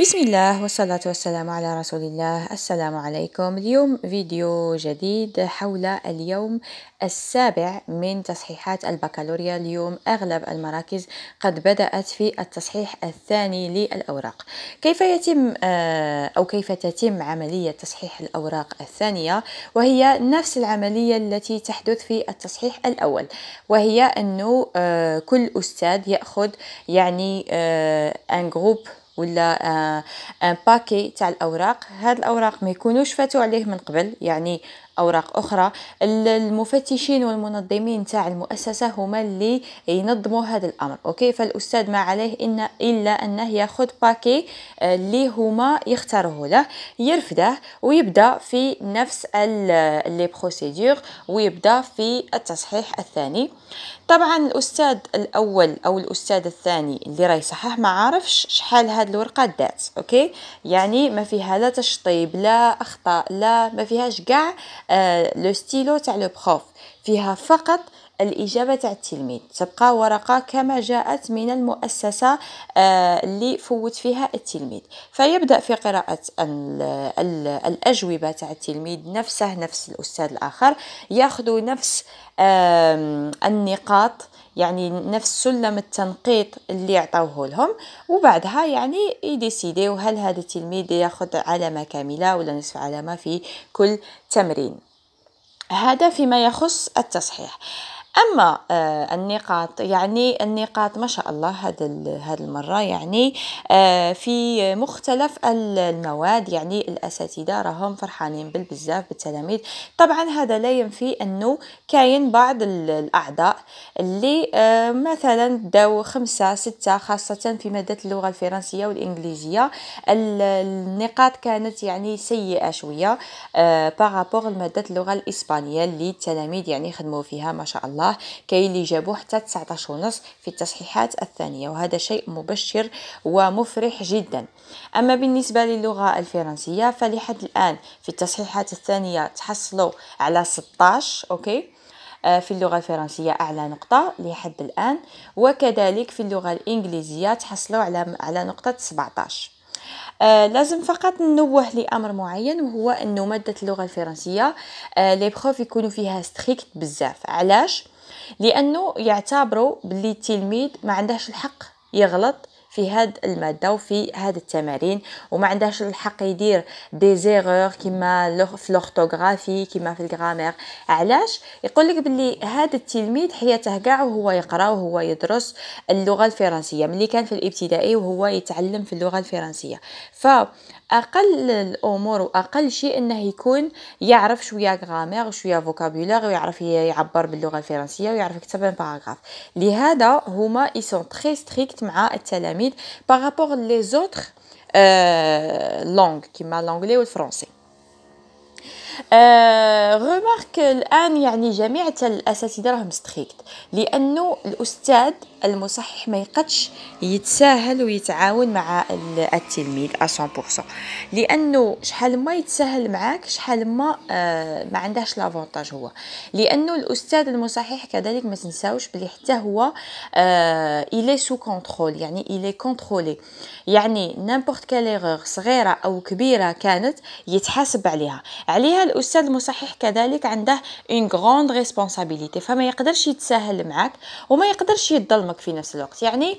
بسم الله والصلاة والسلام على رسول الله السلام عليكم اليوم فيديو جديد حول اليوم السابع من تصحيحات البكالوريا اليوم أغلب المراكز قد بدأت في التصحيح الثاني للأوراق كيف يتم أو كيف تتم عملية تصحيح الأوراق الثانية وهي نفس العملية التي تحدث في التصحيح الأول وهي أنه كل أستاذ يأخذ يعني أن جروب ولا ان آه، آه، باكي تاع الاوراق هاد الاوراق ما يكونوش فاتوا عليه من قبل يعني اوراق اخرى المفتشين والمنظمين تاع المؤسسه هما اللي ينظموا هذا الامر اوكي فالاستاذ ما عليه إن الا انه ياخذ باكي آه، اللي هما يختاروه له يرفده ويبدا في نفس لي بروسيدور ويبدا في التصحيح الثاني طبعا الاستاذ الاول او الاستاذ الثاني اللي راه يصحح ما عارفش شحال هاد الورقه دات اوكي يعني ما فيها لا تشطيب لا اخطاء لا ما فيهاش كاع لو آه، ستيلو تاع لو بروف فيها فقط الإجابة تاع التلميذ تبقى ورقة كما جاءت من المؤسسة آه، اللي فوت فيها التلميذ فيبدأ في قراءة الأجوبة تاع التلميذ نفسه نفس الأستاذ الآخر يأخذ نفس النقاط يعني نفس سلم التنقيط اللي عطاوه لهم وبعدها يعني يديسيديو هل هذا التلميذ ياخذ علامه كامله ولا نصف علامه في كل تمرين هذا فيما يخص التصحيح أما آه، النقاط يعني النقاط ما شاء الله هذا هذه المرة يعني آه، في مختلف المواد يعني الأساتذة راهم فرحانين بالبزاف بالتلاميذ طبعا هذا لا ينفي أنه كاين بعض الأعضاء اللي آه، مثلا داو خمسة ستة خاصة في مادة اللغة الفرنسية والإنجليزية النقاط كانت يعني سيئة شوية باغابوغ لمادة اللغة الإسبانية اللي التلاميذ يعني خدموا فيها ما شاء الله الله كاين اللي جابوه حتى 19 ونص في التصحيحات الثانية وهذا شيء مبشر ومفرح جدا أما بالنسبة للغة الفرنسية فلحد الآن في التصحيحات الثانية تحصلوا على 16 أوكي آه، في اللغة الفرنسية أعلى نقطة لحد الآن وكذلك في اللغة الإنجليزية تحصلوا على على نقطة 17 آه لازم فقط ننوه لامر معين وهو انه ماده اللغه الفرنسيه آه لي بروف يكونوا فيها ستريكت بزاف علاش لانه يعتبروا باللي التلميذ ما عندهش الحق يغلط في هاد الماده وفي هاد التمارين وما عندهاش الحق يدير دي زيغور كيما في لورتوغرافي كيما في الغرامير علاش يقول لك بلي هاد التلميذ حياته كاع وهو يقرا وهو يدرس اللغه الفرنسيه ملي كان في الابتدائي وهو يتعلم في اللغه الفرنسيه ف اقل الامور واقل شيء انه يكون يعرف شويه غرامير وشويه فوكابولير ويعرف يعبر باللغه الفرنسيه ويعرف يكتب باراغراف لهذا هما سون تري ستريكت مع التلاميذ par rapport les autres euh, langues, qui m'a l'anglais ou le français. آه الان يعني جميع الاساتذه راهم ستريكت لانه الاستاذ المصحح ما يقدش يتساهل ويتعاون مع التلميذ 100% لانه شحال ما يتساهل معاك شحال ما آه، ما عندهش لافونتاج هو لانه الاستاذ المصحح كذلك ما تنساوش بلي حتى هو آه الي سو كونترول يعني الي كونترولي يعني نيمبورت كال صغيره او كبيره كانت يتحاسب عليها عليها الاستاذ المصحح كذلك عنده اون غروند ريسبونسابيلتي فما يقدرش يتساهل معاك وما يقدرش يظلمك في نفس الوقت يعني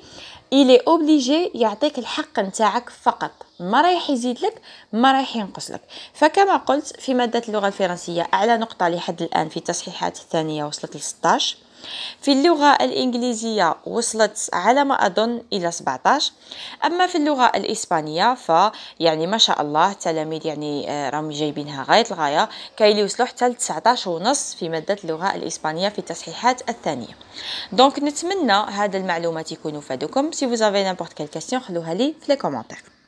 الي اوبليجي يعطيك الحق نتاعك فقط ما رايح يزيد لك ما رايح ينقص لك فكما قلت في ماده اللغه الفرنسيه اعلى نقطه لحد الان في التصحيحات الثانيه وصلت ل 16 في اللغة الإنجليزية وصلت على ما أظن إلى 17 أما في اللغة الإسبانية فيعني ما شاء الله التلاميذ يعني آه، راهم جايبينها غاية الغاية كي يوصلوا حتى ل 19 ونص في مادة اللغة الإسبانية في التصحيحات الثانية دونك نتمنى هذا المعلومات يكونوا فادوكم سي فوزافي نيمبورت كيل كاستيون خلوها لي في لي كومونتير